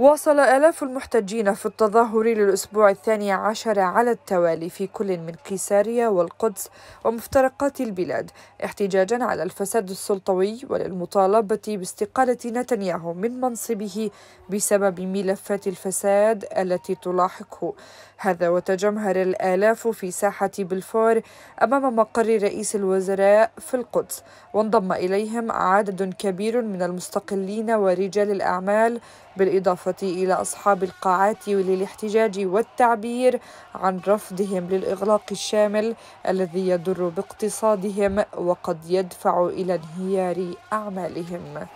واصل آلاف المحتجين في التظاهر للأسبوع الثاني عشر على التوالي في كل من قيسارية والقدس ومفترقات البلاد احتجاجا على الفساد السلطوي وللمطالبة باستقالة نتنياهو من منصبه بسبب ملفات الفساد التي تلاحقه هذا وتجمهر الآلاف في ساحة بلفور أمام مقر رئيس الوزراء في القدس وانضم إليهم عدد كبير من المستقلين ورجال الأعمال بالإضافة بالإضافة إلى أصحاب القاعات للاحتجاج والتعبير عن رفضهم للإغلاق الشامل الذي يضر باقتصادهم وقد يدفع إلى انهيار أعمالهم